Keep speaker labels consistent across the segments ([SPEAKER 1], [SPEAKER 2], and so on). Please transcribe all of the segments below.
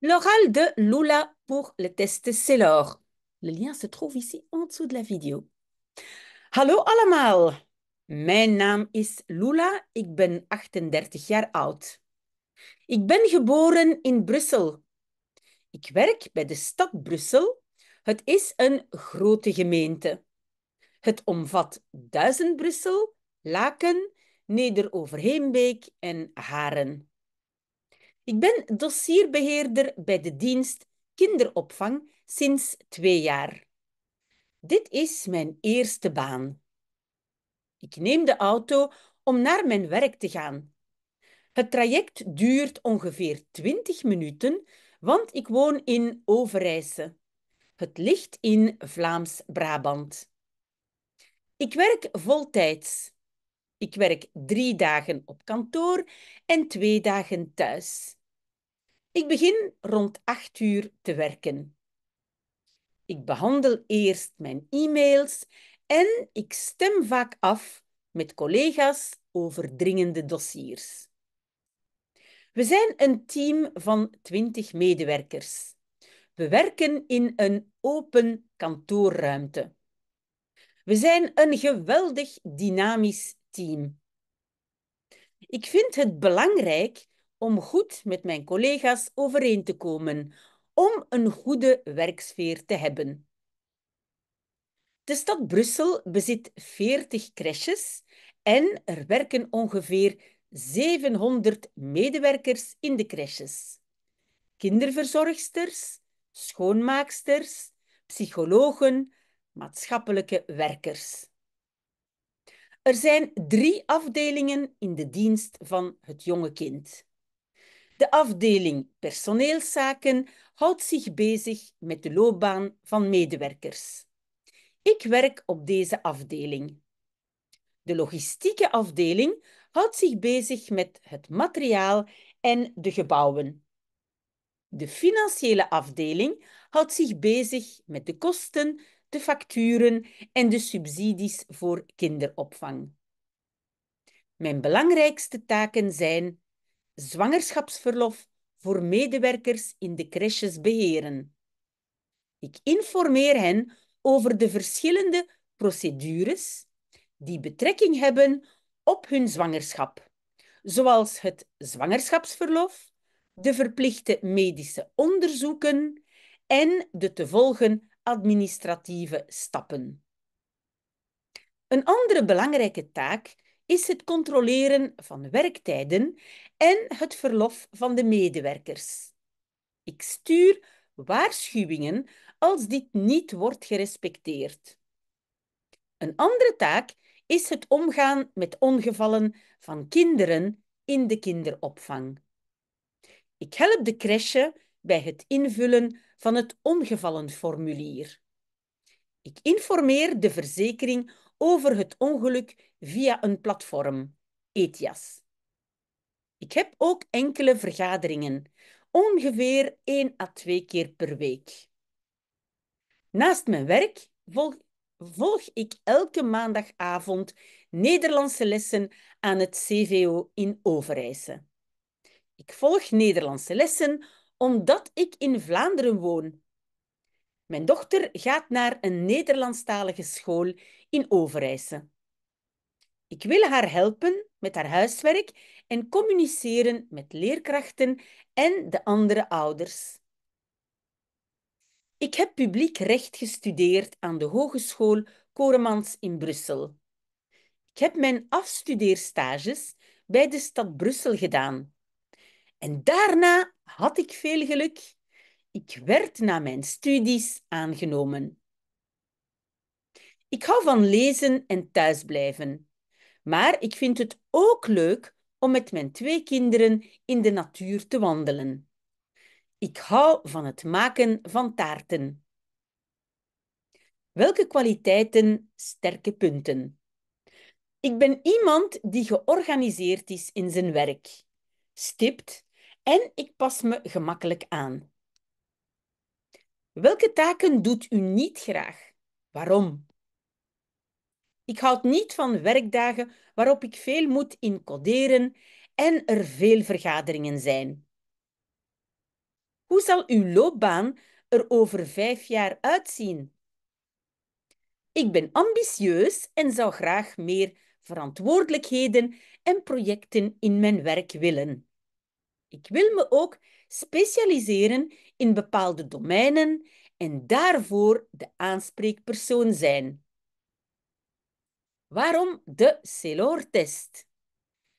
[SPEAKER 1] L'oral de Lula pour le test Celor. Le lien se trouve ici en dessous de la video. Hallo allemaal, mijn naam is Lula, ik ben 38 jaar oud. Ik ben geboren in Brussel. Ik werk bij de stad Brussel. Het is een grote gemeente. Het omvat Duizend Brussel, Laken, Neder-Overheembeek en Haren. Ik ben dossierbeheerder bij de dienst kinderopvang sinds twee jaar. Dit is mijn eerste baan. Ik neem de auto om naar mijn werk te gaan. Het traject duurt ongeveer 20 minuten, want ik woon in Overijse. Het ligt in Vlaams-Brabant. Ik werk voltijds. Ik werk drie dagen op kantoor en twee dagen thuis. Ik begin rond 8 uur te werken. Ik behandel eerst mijn e-mails en ik stem vaak af met collega's over dringende dossiers. We zijn een team van 20 medewerkers. We werken in een open kantoorruimte. We zijn een geweldig dynamisch team. Ik vind het belangrijk om goed met mijn collega's overeen te komen, om een goede werksfeer te hebben. De stad Brussel bezit 40 crèches en er werken ongeveer 700 medewerkers in de crèches. Kinderverzorgsters, schoonmaaksters, psychologen, maatschappelijke werkers. Er zijn drie afdelingen in de dienst van het jonge kind. De afdeling personeelszaken houdt zich bezig met de loopbaan van medewerkers. Ik werk op deze afdeling. De logistieke afdeling houdt zich bezig met het materiaal en de gebouwen. De financiële afdeling houdt zich bezig met de kosten, de facturen en de subsidies voor kinderopvang. Mijn belangrijkste taken zijn zwangerschapsverlof voor medewerkers in de crèches beheren. Ik informeer hen over de verschillende procedures die betrekking hebben op hun zwangerschap, zoals het zwangerschapsverlof, de verplichte medische onderzoeken en de te volgen administratieve stappen. Een andere belangrijke taak is het controleren van werktijden en het verlof van de medewerkers. Ik stuur waarschuwingen als dit niet wordt gerespecteerd. Een andere taak is het omgaan met ongevallen van kinderen in de kinderopvang. Ik help de crèche bij het invullen van het ongevallenformulier. Ik informeer de verzekering over het ongeluk via een platform, ETIAS. Ik heb ook enkele vergaderingen, ongeveer één à twee keer per week. Naast mijn werk volg, ik elke maandagavond Nederlandse lessen aan het CVO in Overijse. Ik volg Nederlandse lessen omdat ik in Vlaanderen woon mijn dochter gaat naar een Nederlandstalige school in Overijse. Ik wil haar helpen met haar huiswerk en communiceren met leerkrachten en de andere ouders. Ik heb publiek recht gestudeerd aan de Hogeschool Koremans in Brussel. Ik heb mijn afstudeerstages bij de stad Brussel gedaan. En daarna had ik veel geluk. Ik werd na mijn studies aangenomen. Ik hou van lezen en thuisblijven, maar ik vind het ook leuk om met mijn twee kinderen in de natuur te wandelen. Ik hou van het maken van taarten. Welke kwaliteiten, sterke punten? Ik ben iemand die georganiseerd is in zijn werk, stipt en ik pas me gemakkelijk aan. Welke taken doet u niet graag? Waarom? Ik houd niet van werkdagen waarop ik veel moet incoderen en er veel vergaderingen zijn. Hoe zal uw loopbaan er over vijf jaar uitzien? Ik ben ambitieus en zou graag meer verantwoordelijkheden en projecten in mijn werk willen. Ik wil me ook specialiseren in bepaalde domeinen en daarvoor de aanspreekpersoon zijn. Waarom de CELOR-test?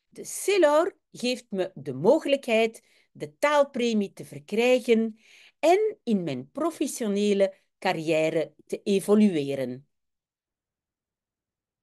[SPEAKER 1] De CELOR geeft me de mogelijkheid de taalpremie te verkrijgen en in mijn professionele carrière te evolueren.